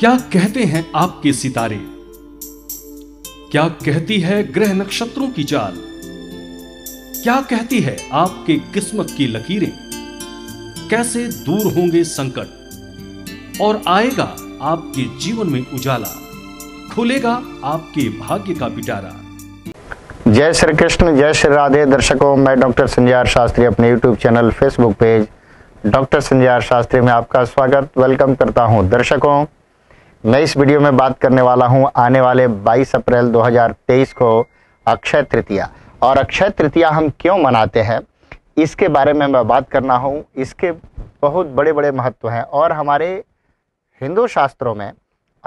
क्या कहते हैं आपके सितारे क्या कहती है ग्रह नक्षत्रों की चाल क्या कहती है आपके किस्मत की लकीरें कैसे दूर होंगे संकट और आएगा आपके जीवन में उजाला खुलेगा आपके भाग्य का पिटारा जय श्री कृष्ण जय श्री राधे दर्शकों मैं डॉक्टर संजय शास्त्री अपने YouTube channel Facebook page doctor Sanjay Shastri में आपका स्वागत वेलकम करता हूं दर्शकों मैं इस वीडियो में बात करने वाला हूं आने वाले 22 अप्रैल 2023 को अक्षय तृतीया और अक्षय तृतीया हम क्यों मनाते हैं इसके बारे में मैं बात करना हूं इसके बहुत बड़े बड़े महत्व हैं और हमारे हिंदू शास्त्रों में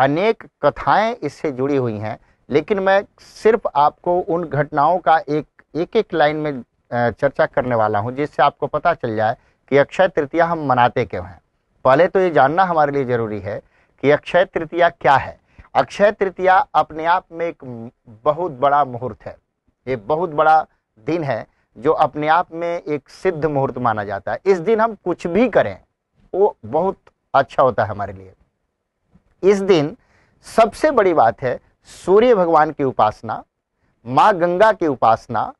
अनेक कथाएं इससे जुड़ी हुई हैं लेकिन मैं सिर्फ आपको उन घटनाओं का एक एक एक लाइन में चर्चा करने वाला हूँ जिससे आपको पता चल जाए कि अक्षय तृतीया हम मनाते क्यों हैं पहले तो ये जानना हमारे लिए ज़रूरी है कि अक्षय तृतीया क्या है अक्षय तृतीया अपने आप में एक बहुत बड़ा मुहूर्त है ये बहुत बड़ा दिन है जो अपने आप में एक सिद्ध मुहूर्त माना जाता है इस दिन हम कुछ भी करें वो बहुत अच्छा होता है हमारे लिए इस दिन सबसे बड़ी बात है सूर्य भगवान की उपासना माँ गंगा की उपासना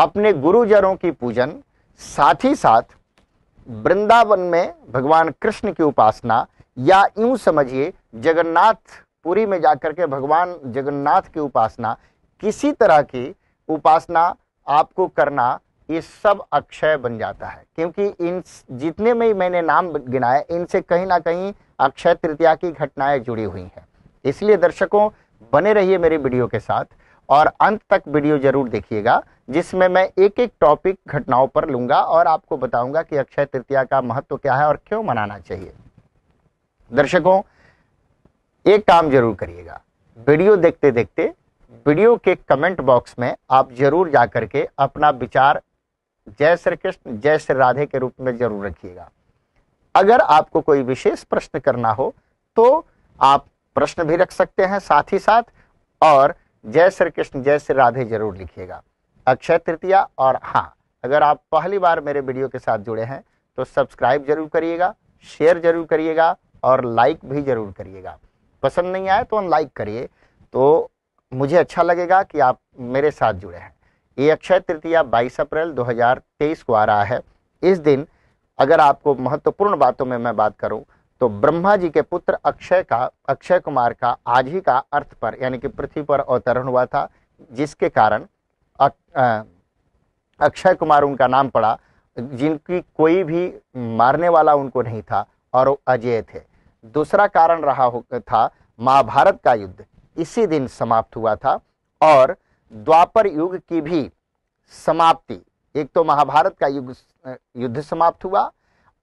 अपने गुरुजनों की पूजन साथ ही साथ वृंदावन में भगवान कृष्ण की उपासना या यूं समझिए जगन्नाथपुरी में जाकर के भगवान जगन्नाथ की उपासना किसी तरह की उपासना आपको करना ये सब अक्षय बन जाता है क्योंकि इन जितने में मैंने नाम गिनाए इनसे कहीं ना कहीं अक्षय तृतीया की घटनाएं जुड़ी हुई हैं इसलिए दर्शकों बने रहिए मेरी वीडियो के साथ और अंत तक वीडियो जरूर देखिएगा जिसमें मैं एक एक टॉपिक घटनाओं पर लूँगा और आपको बताऊँगा कि अक्षय तृतीया का महत्व क्या है और क्यों मनाना चाहिए दर्शकों एक काम जरूर करिएगा वीडियो देखते देखते वीडियो के कमेंट बॉक्स में आप जरूर जाकर के अपना विचार जय श्री कृष्ण जय श्री राधे के रूप में जरूर रखिएगा अगर आपको कोई विशेष प्रश्न करना हो तो आप प्रश्न भी रख सकते हैं साथ ही साथ और जय श्री कृष्ण जय श्री राधे जरूर लिखिएगा अक्षय तृतीया और हाँ अगर आप पहली बार मेरे वीडियो के साथ जुड़े हैं तो सब्सक्राइब जरूर करिएगा शेयर जरूर करिएगा और लाइक भी ज़रूर करिएगा पसंद नहीं आए तो अनलाइक करिए तो मुझे अच्छा लगेगा कि आप मेरे साथ जुड़े हैं ये अक्षय तृतीया 22 अप्रैल 2023 को आ रहा है इस दिन अगर आपको महत्वपूर्ण बातों में मैं बात करूं तो ब्रह्मा जी के पुत्र अक्षय का अक्षय कुमार का आज ही का अर्थ पर यानी कि पृथ्वी पर अवतरण हुआ था जिसके कारण अक्षय कुमार उनका नाम पड़ा जिनकी कोई भी मारने वाला उनको नहीं था और अजय थे दूसरा कारण रहा हो था महाभारत का युद्ध इसी दिन समाप्त हुआ था और द्वापर युग की भी समाप्ति एक तो महाभारत का युग युद्ध समाप्त हुआ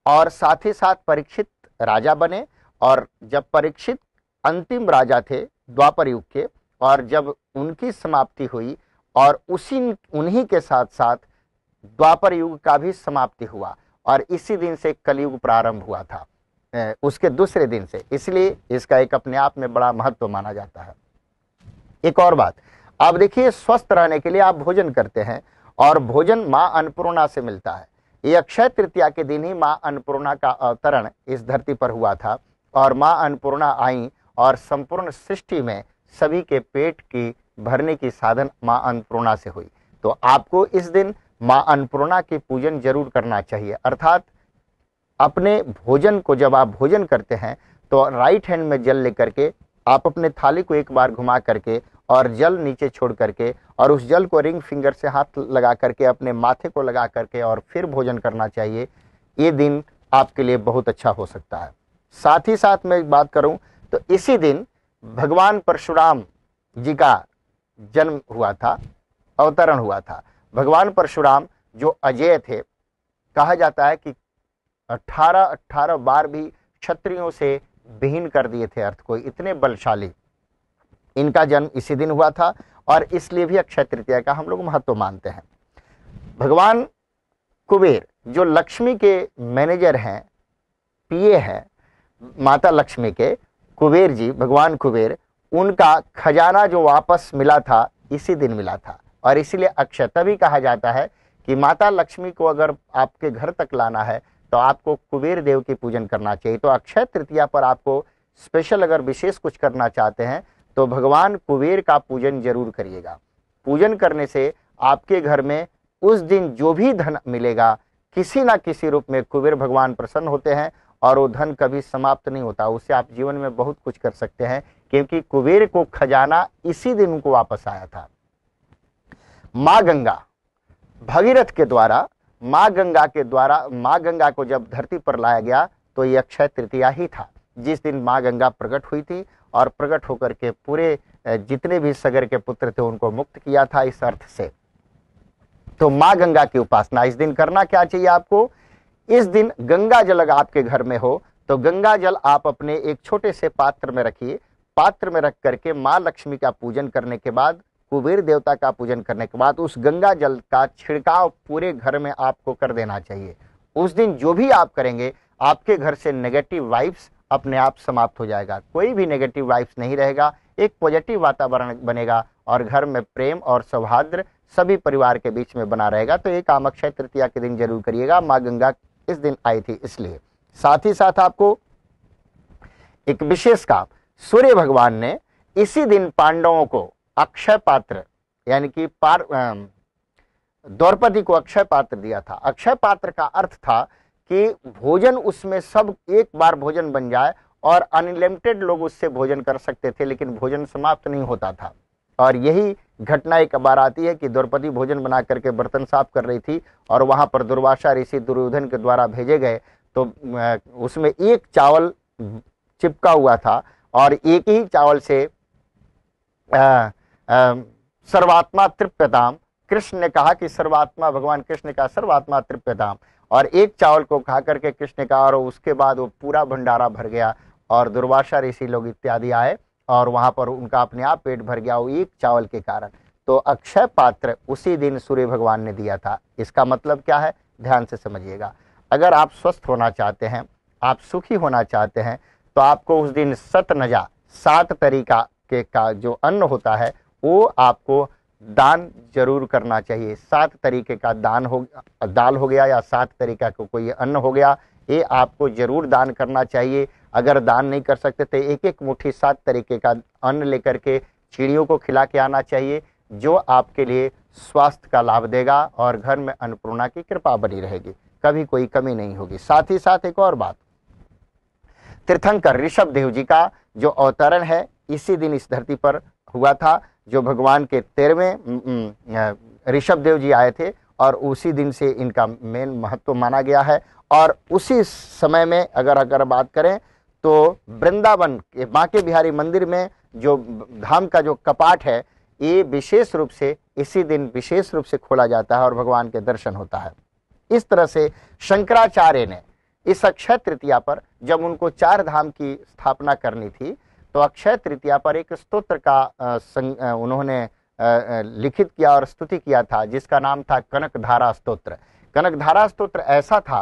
और साथ ही साथ परीक्षित राजा बने और जब परीक्षित अंतिम राजा थे द्वापर युग के और जब उनकी समाप्ति हुई और उसी उन्हीं के साथ साथ द्वापर युग का भी समाप्ति हुआ और इसी दिन से कलयुग प्रारंभ हुआ था उसके दूसरे दिन से इसलिए इसका एक अपने आप में बड़ा महत्व माना जाता है एक और बात आप देखिए स्वस्थ रहने के लिए आप भोजन करते हैं और भोजन माँ अन्नपूर्णा से मिलता है ये अक्षय तृतीया के दिन ही माँ अन्नपूर्णा का अवतरण इस धरती पर हुआ था और माँ अन्नपूर्णा आई और संपूर्ण सृष्टि में सभी के पेट की भरने की साधन माँ अन्नपूर्णा से हुई तो आपको इस दिन माँ अन्नपूर्णा की पूजन जरूर करना चाहिए अर्थात अपने भोजन को जब आप भोजन करते हैं तो राइट हैंड में जल लेकर के आप अपने थाली को एक बार घुमा करके और जल नीचे छोड़ करके और उस जल को रिंग फिंगर से हाथ लगा करके अपने माथे को लगा करके और फिर भोजन करना चाहिए ये दिन आपके लिए बहुत अच्छा हो सकता है साथ ही साथ मैं बात करूं तो इसी दिन भगवान परशुराम जी का जन्म हुआ था अवतरण हुआ था भगवान परशुराम जो अजय थे कहा जाता है कि अट्ठारह अट्ठारह बार भी क्षत्रियों से विहीन कर दिए थे अर्थ को इतने बलशाली इनका जन्म इसी दिन हुआ था और इसलिए भी अक्षय तृतीया का हम लोग महत्व मानते हैं भगवान कुबेर जो लक्ष्मी के मैनेजर हैं पीए हैं माता लक्ष्मी के कुबेर जी भगवान कुबेर उनका खजाना जो वापस मिला था इसी दिन मिला था और इसीलिए अक्षय तभी कहा जाता है कि माता लक्ष्मी को अगर आपके घर तक लाना है तो आपको कुबेर देव की पूजन करना चाहिए तो अक्षय तृतीया पर आपको स्पेशल अगर विशेष कुछ करना चाहते हैं तो भगवान कुबेर का पूजन जरूर करिएगा पूजन करने से आपके घर में उस दिन जो भी धन मिलेगा किसी ना किसी रूप में कुबेर भगवान प्रसन्न होते हैं और वो धन कभी समाप्त नहीं होता उससे आप जीवन में बहुत कुछ कर सकते हैं क्योंकि कुबेर को खजाना इसी दिन उनको वापस आया था माँ गंगा भगीरथ के द्वारा माँ गंगा के द्वारा माँ गंगा को जब धरती पर लाया गया तो ये अक्षय तृतीया ही था जिस दिन माँ गंगा प्रकट हुई थी और प्रकट होकर के पूरे जितने भी सगर के पुत्र थे उनको मुक्त किया था इस अर्थ से तो माँ गंगा की उपासना इस दिन करना क्या चाहिए आपको इस दिन गंगा जल अगर आपके घर में हो तो गंगा जल आप अपने एक छोटे से पात्र में रखिए पात्र में रख करके माँ लक्ष्मी का पूजन करने के बाद कुबेर देवता का पूजन करने के बाद उस गंगा जल का छिड़काव पूरे घर में आपको कर देना चाहिए उस दिन जो भी आप करेंगे आपके घर से नेगेटिव वाइब्स अपने आप समाप्त हो जाएगा कोई भी नेगेटिव वाइब्स नहीं रहेगा एक पॉजिटिव वातावरण बनेगा और घर में प्रेम और सौहार्द सभी परिवार के बीच में बना रहेगा तो ये काम अक्षय तृतीया के दिन जरूर करिएगा माँ गंगा इस दिन आई थी इसलिए साथ ही साथ आपको एक विशेष काम सूर्य भगवान ने इसी दिन पांडवों को अक्षय पात्र यानी कि पार द्रौपदी को अक्षय पात्र दिया था अक्षय पात्र का अर्थ था कि भोजन उसमें सब एक बार भोजन बन जाए और अनलिमिटेड लोग उससे भोजन कर सकते थे लेकिन भोजन समाप्त नहीं होता था और यही घटना एक बार आती है कि द्रौपदी भोजन बना करके बर्तन साफ कर रही थी और वहाँ पर दुर्वासा ऋषि दुर्योधन के द्वारा भेजे गए तो उसमें एक चावल चिपका हुआ था और एक ही चावल से आ, सर्वात्मा तृप्यताम कृष्ण ने कहा कि सर्वात्मा भगवान कृष्ण का सर्वात्मा तृप्यताम और एक चावल को खा करके कृष्ण का और उसके बाद वो पूरा भंडारा भर गया और दुर्वासा ऋषि लोग इत्यादि आए और वहाँ पर उनका अपने आप पेट भर गया वो एक चावल के कारण तो अक्षय पात्र उसी दिन सूर्य भगवान ने दिया था इसका मतलब क्या है ध्यान से समझिएगा अगर आप स्वस्थ होना चाहते हैं आप सुखी होना चाहते हैं तो आपको उस दिन सत नजा सात तरीका के का जो अन्न होता है वो आपको दान जरूर करना चाहिए सात तरीके का दान हो दाल हो गया या सात तरीका का को कोई अन्न हो गया ये आपको जरूर दान करना चाहिए अगर दान नहीं कर सकते तो एक एक मुट्ठी सात तरीके का अन्न लेकर के चिड़ियों को खिला के आना चाहिए जो आपके लिए स्वास्थ्य का लाभ देगा और घर में अन्नपूर्णा की कृपा बनी रहेगी कभी कोई कमी नहीं होगी साथ ही साथ एक और बात तीर्थंकर ऋषभ देव जी का जो अवतरण है इसी दिन इस धरती पर हुआ था जो भगवान के तेरहवें ऋषभ देव जी आए थे और उसी दिन से इनका मेन महत्व माना गया है और उसी समय में अगर अगर बात करें तो वृंदावन के बांके बिहारी मंदिर में जो धाम का जो कपाट है ये विशेष रूप से इसी दिन विशेष रूप से खोला जाता है और भगवान के दर्शन होता है इस तरह से शंकराचार्य ने इस अक्षय तृतीया पर जब उनको चार धाम की स्थापना करनी थी तो अक्षय तृतीया पर एक स्तोत्र का उन्होंने लिखित किया और स्तुति किया था जिसका नाम था कनक धारा स्तोत्र कनक धारा स्तोत्र ऐसा था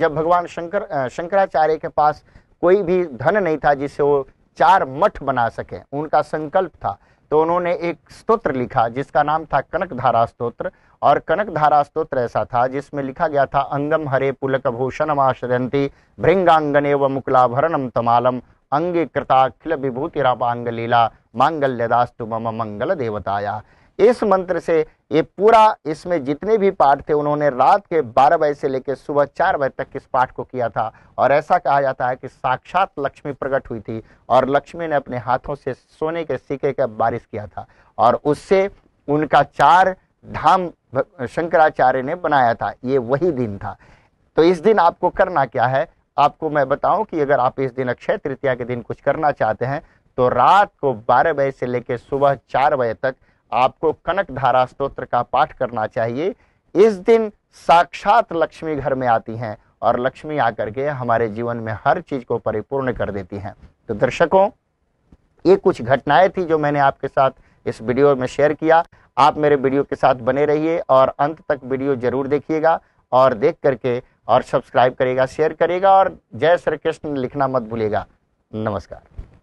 जब भगवान शंकर शंकराचार्य के पास कोई भी धन नहीं था जिससे वो चार मठ बना सके उनका संकल्प था तो उन्होंने एक स्तोत्र लिखा जिसका नाम था कनक धारा स्तोत्र और कनक धारा स्तोत्र ऐसा था जिसमें लिखा गया था अंगम हरे पुलक भूषण आश्रयंती भृंगांगने व मुकुलाभरणम तमालम अंगीकृताखिल विभूतिरापांग लीला मांगल्यदास्तु मम मंगल देवताया इस मंत्र से ये पूरा इसमें जितने भी पाठ थे उन्होंने रात के 12 बजे से लेकर सुबह चार बजे तक इस पाठ को किया था और ऐसा कहा जाता है कि साक्षात लक्ष्मी प्रकट हुई थी और लक्ष्मी ने अपने हाथों से सोने के सिक्के का बारिश किया था और उससे उनका चार धाम शंकराचार्य ने बनाया था ये वही दिन था तो इस दिन आपको करना क्या है आपको मैं बताऊं कि अगर आप इस दिन अक्षय तृतीया के दिन कुछ करना चाहते हैं तो रात को बारह बजे से लेकर सुबह चार बजे तक आपको कनक धारा स्त्रोत्र का पाठ करना चाहिए इस दिन साक्षात लक्ष्मी घर में आती हैं और लक्ष्मी आकर के हमारे जीवन में हर चीज को परिपूर्ण कर देती हैं तो दर्शकों ये कुछ घटनाएं थी जो मैंने आपके साथ इस वीडियो में शेयर किया आप मेरे वीडियो के साथ बने रहिए और अंत तक वीडियो जरूर देखिएगा और देख करके और सब्सक्राइब करेगा शेयर करेगा और जय श्री कृष्ण लिखना मत भूलेगा नमस्कार